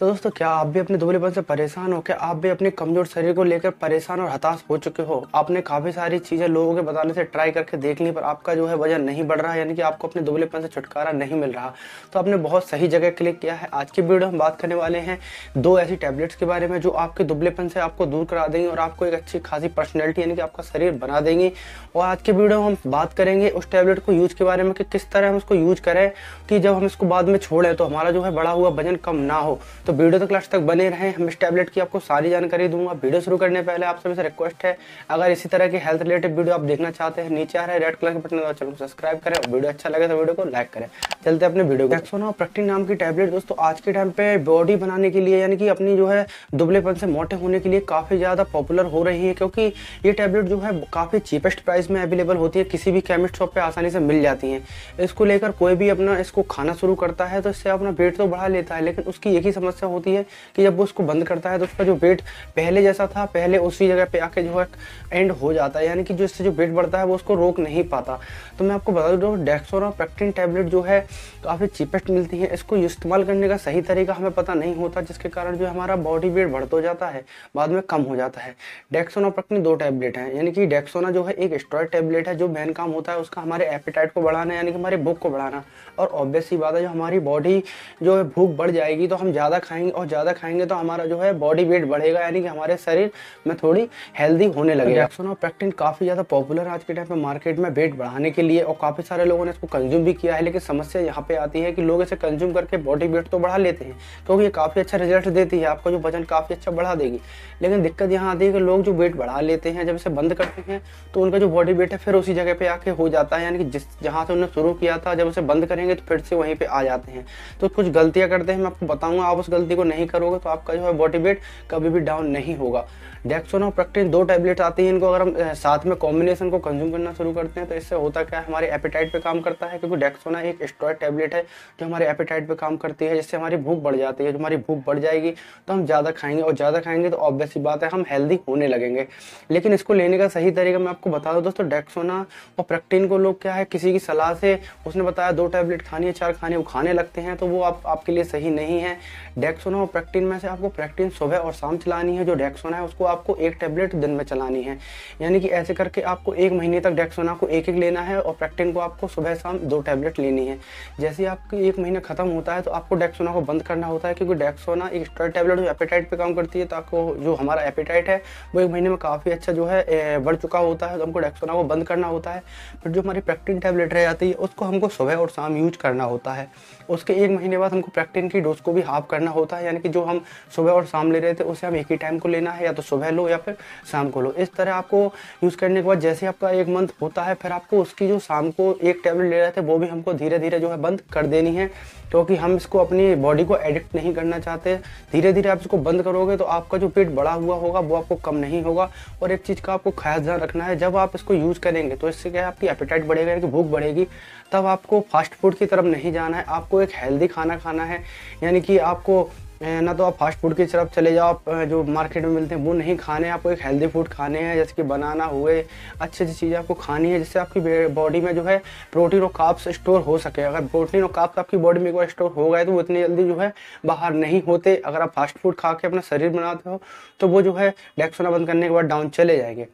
तो दोस्तों क्या आप भी अपने दुबलेपन से परेशान हो क्या आप भी अपने कमजोर शरीर को लेकर परेशान और हताश हो चुके हो आपने काफी सारी चीजें लोगों के बताने से ट्राई करके देख ली पर आपका जो है वजन नहीं बढ़ रहा यानी कि आपको अपने दुबलेपन से छुटकारा नहीं मिल रहा तो आपने बहुत सही जगह क्लिक किया है आज की वीडियो हम बात करने वाले हैं दो ऐसी टैबलेट्स के बारे में जो आपके दुबलेपन से आपको दूर करा देंगी और आपको एक अच्छी खासी पर्सनैलिटी यानी कि आपका शरीर बना देंगी और आज की वीडियो हम बात करेंगे उस टैबलेट को यूज के बारे में कि किस तरह हम उसको यूज करें कि जब हम इसको बाद में छोड़ें तो हमारा जो है बड़ा हुआ वजन कम ना हो तो वीडियो तो क्लास तक बने रहें हम इस टैबलेट की आपको सारी जानकारी दूंगा वीडियो शुरू करने पहले आप सभी से रिक्वेस्ट है अगर इसी तरह की हेल्थ रिलेटेड वीडियो आप देखना चाहते हैं नीचे आ रहे रेड कलर के बटन चैनल को सब्सक्राइब करें और वीडियो अच्छा लगे तो वीडियो को लाइक करें चलते अपने वीडियो डेक्सोना प्रक्टिन नाम की टैबलेट दोस्तों आज के टाइम पे बॉडी बनाने के लिए यानी कि अपनी जो है दुबलेपन से मोटे होने के लिए काफ़ी ज़्यादा पॉपुलर हो रही है क्योंकि ये टैबलेट जो है काफ़ी चीपेस्ट प्राइस में अवेलेबल होती है किसी भी केमिस्ट शॉप पर आसानी से मिल जाती है इसको लेकर कोई भी अपना इसको खाना शुरू करता है तो इससे अपना वेट तो बढ़ा लेता है लेकिन उसकी एक ही समस्या समस्या होती है कि जब वो उसको बंद करता है तो उसका जो वेट पहले जैसा था पहले उसी जगह पे आके जो है एंड हो जाता है यानी कि जो इससे जो वेट बढ़ता है वो उसको रोक नहीं पाता तो मैं आपको बता दूँ डेक्सोर और पैक्टिन टैबलेट जो है काफ़ी चीपेस्ट मिलती है इसको इस्तेमाल करने का सही तरीका हमें पता नहीं होता जिसके कारण जो हमारा बॉडी वेट बढ़ तो जाता है बाद में कम हो जाता है डेक्सोना प्रक्टिन दो टैबलेट हैं यानी कि डेक्सोना जो है एक स्ट्रॉयड टैबलेट है जो मेन काम होता है उसका हमारे एपेटाइट को बढ़ाना यानी कि हमारे भूख को बढ़ाना और ऑब्वियसली बात है जो हमारी बॉडी जो है भूख बढ़ जाएगी तो हम ज़्यादा खाएंगे और ज़्यादा खाएंगे तो हमारा जो है बॉडी वेट बढ़ेगा यानी कि हमारे शरीर में थोड़ी हेल्दी होने लगेगा एक्सन और पैक्टिन काफ़ी ज़्यादा पॉपुलर आज के टाइम पर मार्केट में वेट बढ़ाने के लिए और काफ़ी सारे लोगों ने इसको कंज्यूम भी किया है लेकिन समस्या यहाँ पे आती है कि लोग इसे कंज्यूम करके बॉडी वेट तो बढ़ा लेते हैं क्योंकि ये काफ़ी अच्छा रिजल्ट देती है आपका जो वजन काफ़ी अच्छा बढ़ा देगी लेकिन दिक्कत यहाँ आती है कि लोग जो वेट बढ़ा लेते हैं जब इसे बंद करते हैं तो उनका जो बॉडी वेट है फिर उसी जगह पर आके हो जाता है यानी कि जिस जहाँ से उन्होंने शुरू किया था जब उसे बंद करेंगे तो फिर से वहीं पर आ जाते हैं तो कुछ गलतियाँ करते हैं मैं आपको बताऊँगा आप उस गलती को नहीं करोगे तो आपका जो है बॉडी वेट कभी भी डाउन नहीं होगा डेक्सोनोप्रक्टिन दो टैबलेट आती हैं इनको अगर हम साथ में कॉम्बिनेशन को कंज्यूम करना शुरू करते हैं तो इससे होता क्या है हमारे एपेटाइट पे काम करता है क्योंकि डेक्सोना एक स्ट्रॉय टैबलेट है जो हमारे एपेटाइट पे काम करती है जिससे हमारी भूख बढ़ जाती है जो हमारी भूख बढ़ जाएगी तो हम ज़्यादा खाएंगे और ज़्यादा खाएंगे तो ऑब्वियस ही बात है हम हेल्दी होने लगेंगे लेकिन इसको लेने का सही तरीका मैं आपको बता दूँ दोस्तों डेक्सोना और प्रक्टिन को लोग क्या है किसी की सलाह से उसने बताया दो टैबलेट खानी है चार खाने वो खाने लगते हैं तो वो आप आपके लिए सही नहीं है डेक्सोना और प्रैक्टिन में से आपको प्रैक्टिन सुबह और शाम चलानी है जो डेक्सोना है उसको आपको एक टैबलेट दिन में चलानी है यानी कि ऐसे करके आपको एक महीने तक डेक्सोना को एक एक लेना है और प्रैक्टिन को आपको सुबह शाम दो टैबलेट लेनी है जैसे आपकी एक महीना खत्म होता है तो आपको डेक्सोना को बंद करना होता है क्योंकि डेक्सोना एक स्टॉय टैबलेट जो एपेटाइट पर काम करती है तो आपको जो हमारा एपेटाइट है वो एक महीने में काफ़ी अच्छा जो है बढ़ चुका होता है तो हमको डेक्सोना को बंद करना होता है फिर जो हमारी प्रैक्टिन टैबलेट रह जाती है उसको हमको सुबह और शाम यूज करना होता है उसके एक महीने बाद हमको प्रैक्टिन की डोज को भी हाफ करना होता है यानी कि जो हम सुबह और शाम ले रहे थे उसे हम एक ही टाइम को लेना है या तो सुबह लो या फिर शाम को लो इस तरह आपको यूज़ करने के बाद जैसे आपका एक मंथ होता है फिर आपको उसकी जो शाम को एक टैबलेट ले रहे थे वो भी हमको धीरे धीरे जो है बंद कर देनी है क्योंकि तो हम इसको अपनी बॉडी को एडिक्ट नहीं करना चाहते धीरे धीरे आप इसको बंद करोगे तो आपका जो पेट बड़ा हुआ होगा वो आपको कम नहीं होगा और एक चीज़ का आपको खास ध्यान रखना है जब आप इसको यूज़ करेंगे तो इससे क्या है आपकी एपेटाइट बढ़ेगा यानी कि भूख बढ़ेगी तब आपको फास्ट फूड की तरफ नहीं जाना है आपको एक हेल्दी खाना खाना है यानी कि आपको ना तो आप फास्ट फूड की तरफ चले जाओ आप जो मार्केट में मिलते हैं वो नहीं खाने आपको एक हेल्दी फूड खाने हैं जैसे कि बनाना हुए अच्छी अच्छी चीज़ें आपको खानी है जिससे आपकी बॉडी में जो है प्रोटीन और काप्स स्टोर हो सके अगर प्रोटीन और काप्स आपकी बॉडी में एक बार स्टोर हो गए तो वो इतनी जल्दी जो है बाहर नहीं होते अगर आप फास्ट फूड खा के अपना शरीर बनाते हो तो वो जो है डेक्सोना बंद करने के बाद डाउन चले जाएंगे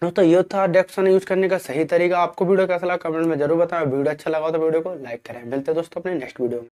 तो, तो ये था डेक्सोना यूज करने का सही तरीका आपको वीडियो कैसा लगा कमेंट में जरूर बताएं वीडियो अच्छा लगा तो वीडियो को लाइक करें मिलते हैं दोस्तों अपने नेक्स्ट वीडियो में